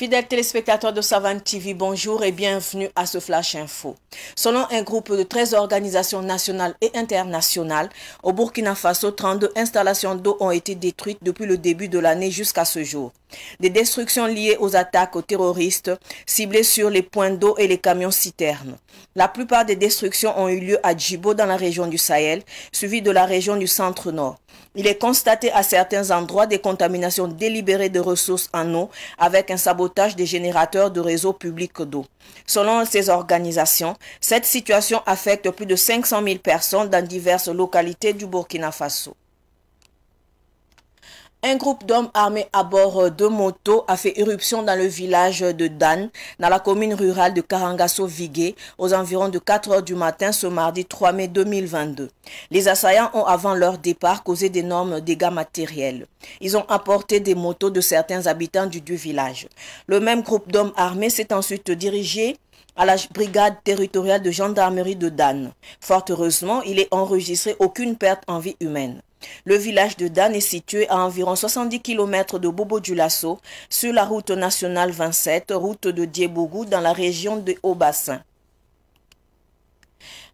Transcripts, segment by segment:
Fidèles téléspectateurs de Savant TV, bonjour et bienvenue à ce Flash Info. Selon un groupe de 13 organisations nationales et internationales, au Burkina Faso, 32 installations d'eau ont été détruites depuis le début de l'année jusqu'à ce jour. Des destructions liées aux attaques terroristes ciblées sur les points d'eau et les camions citernes. La plupart des destructions ont eu lieu à Djibo dans la région du Sahel, suivie de la région du centre-nord. Il est constaté à certains endroits des contaminations délibérées de ressources en eau avec un sabotage des générateurs de réseaux publics d'eau. Selon ces organisations, cette situation affecte plus de 500 000 personnes dans diverses localités du Burkina Faso. Un groupe d'hommes armés à bord euh, de motos a fait irruption dans le village de Dan, dans la commune rurale de Karangasso-Vigué, aux environs de 4 heures du matin ce mardi 3 mai 2022. Les assaillants ont, avant leur départ, causé d'énormes dégâts matériels. Ils ont apporté des motos de certains habitants du du village. Le même groupe d'hommes armés s'est ensuite dirigé à la brigade territoriale de gendarmerie de Dan. Fort heureusement, il est enregistré aucune perte en vie humaine. Le village de Dan est situé à environ 70 km de Bobo du sur la route nationale 27, route de Diebougou, dans la région de Haut-Bassin.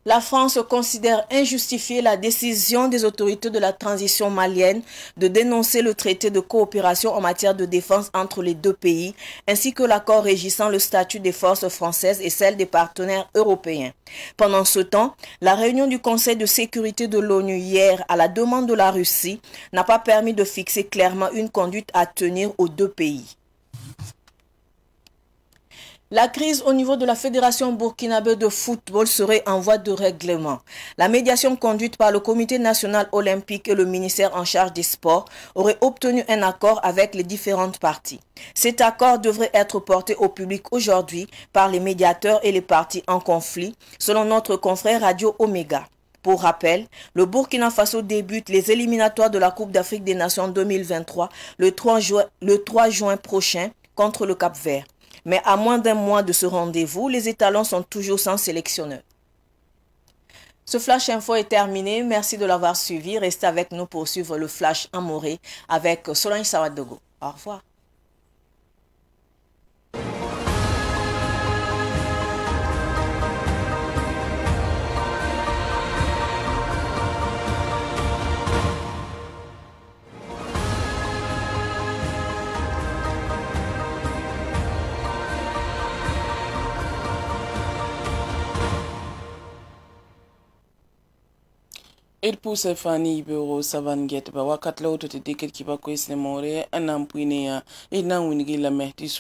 La France considère injustifiée la décision des autorités de la transition malienne de dénoncer le traité de coopération en matière de défense entre les deux pays, ainsi que l'accord régissant le statut des forces françaises et celle des partenaires européens. Pendant ce temps, la réunion du Conseil de sécurité de l'ONU hier à la demande de la Russie n'a pas permis de fixer clairement une conduite à tenir aux deux pays. La crise au niveau de la Fédération burkinabé de football serait en voie de règlement. La médiation conduite par le Comité national olympique et le ministère en charge des sports aurait obtenu un accord avec les différentes parties. Cet accord devrait être porté au public aujourd'hui par les médiateurs et les parties en conflit, selon notre confrère Radio Omega. Pour rappel, le Burkina Faso débute les éliminatoires de la Coupe d'Afrique des Nations 2023 le 3 juin prochain contre le Cap Vert. Mais à moins d'un mois de ce rendez-vous, les étalons sont toujours sans sélectionneur. Ce Flash Info est terminé. Merci de l'avoir suivi. Restez avec nous pour suivre le Flash en Morée avec Solange Sawadogo. Au revoir. il pousse fani bero saban get ba wakat la wotote deket et e nan la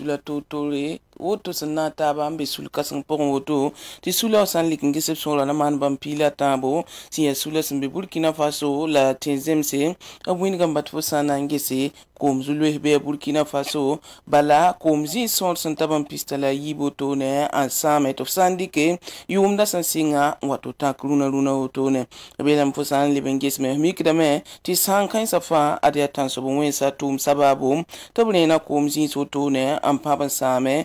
la totore Woto san nan taban be sou lukas an poron woto Ti sou la wosan lik nge sep sou la nan man ban pila tanbo Si ya sou la san be boulkina faso la tenzem se Avweni gan bat fosan nan gese Kom zoulwe hbe boulkina faso Bala kom zin son san taban pistala yi botone an same Tof san dike yon da san singa wato tak luna luna wotone Abelan fosan libe ngesme Miki dame ti sankan sa fa ade atan sou bonwen sa toum sa babom Tabene na kom zin sou tonen an papan same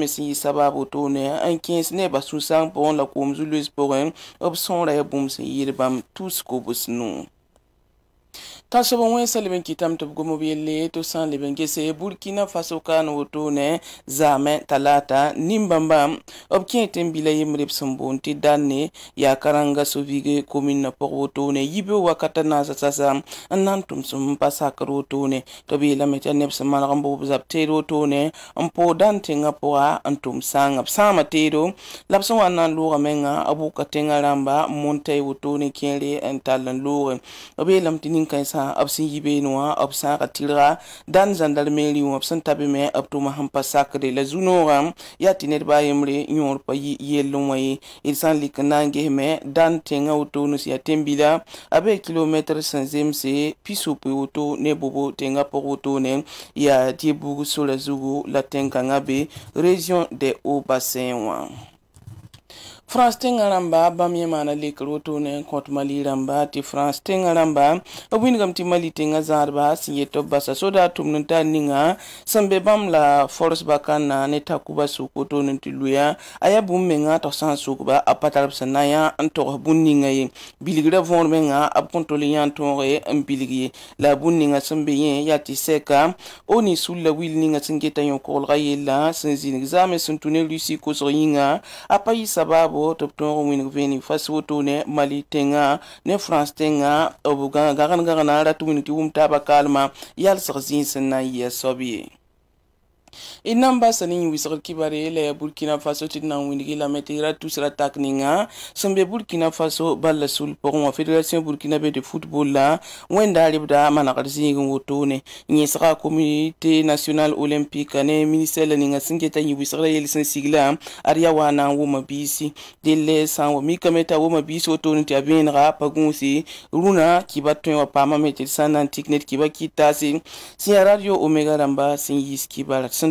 mese yi sabab o tonen an kens nen ba sou sang pou an la koum zoulouz pou ren, ap son raye pou mse yi de bam tous koubous nou. tasobo wẽnsa leb n kɩtame tɩ b gom b yelle tɩ sã n leb n gese burkina faso kaan wotone zaame talata nimbãmbã b kẽe tɩ n bila yembrb sẽn boond tɩ danne yaa karanga sovige komin pʋg wotone yibe wakata naasa sasa n na n tʋm sẽn pa sakr wotone tɩ b yeelame tɩ neb sẽn maneg n bob zab teer wotone n pʋʋ dãn tẽngã pʋga n tʋm sãnga sãama teero la b sẽn wa n na n loogã menga b wʋka tẽngã rãmba n mon tɛy wotone kẽere n tall n looge yeelame tɩ nin-kãensã kã b sẽn yi beene wã b sãaga tɩrga dãn zãndarmeeri wã b sẽn ta be me b tʋma sẽn pa sakre la zu-noogã yaa tɩ nedbã a yembre yõor pa yell wã ye d sã n lik n na n gesme dãn tẽngã woto nus yaa tẽn-bila a bee kilometr sẽn zemse pisop woto ne bobo tẽngã pʋg wotone yaa dɩ buug sora zugu la tẽn-kãngã be région de haut bassin wã france tẽngã rãmba bãmb yẽ maana lekr woto ne n kõt mali rãmba tɩ france tẽngã rãmba b wingame tɩ mali tẽngã zãadba sẽn yet b basa soda tʋmd n tar ninga sẽn be bãmb la fors bakãnna ne takuba sʋk wotone tɩ loya a yaa bũmb mengã tɩ f sã n sʋkba a pa tarb sẽn na yã n togs bũmb ninga ye bilgrã võor mengã b kõn tol yã n tõoge n bilg ye la a bũmb ninga sẽn be yẽ yaa tɩ sɛka o ne sʋlla wil ninga sẽn geta yõ-koglgã yella sẽn zĩnig zaame sẽn tũ ne rusi kosg yĩnga a pa yɩ sabaabo wo tɩ b tõog n wing vẽene fa woto ne mali tẽngã ne france tẽngã b gãgen gãgenã rat wing tɩ wʋm taabã kaalmã yalsg zĩig sẽn na n yɩa soab ye i n'an ba sani ɲiwisagri kibari la burkina faso ti na windigi lamɛn tigira tusira tak nin ka sẽnbe burkina faso balla sul pʋgẽ wã federation burkina be de football la wẽnda lebda manegd zĩigẽ wotone yẽsga communauté national olympique ne ministɛr la ninga sẽn geta yĩ-wɩsgrã yel sẽn sigla ad ya wa na n wʋma biisi dell sã n wa mikame t'a wʋma biis wotone tɩ a bẽenega pa gũusi rũnã kiba tõe wã paama me tɩ d sã n na n tɩk ned kiba kɩ taase sẽn ya radio omega rãmba sẽn yiis kiba ra sẽn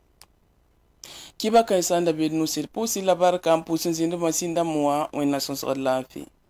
kiba kaisanda bedi nusir pusi labar kam pusin zindu masinda mua wen na lafi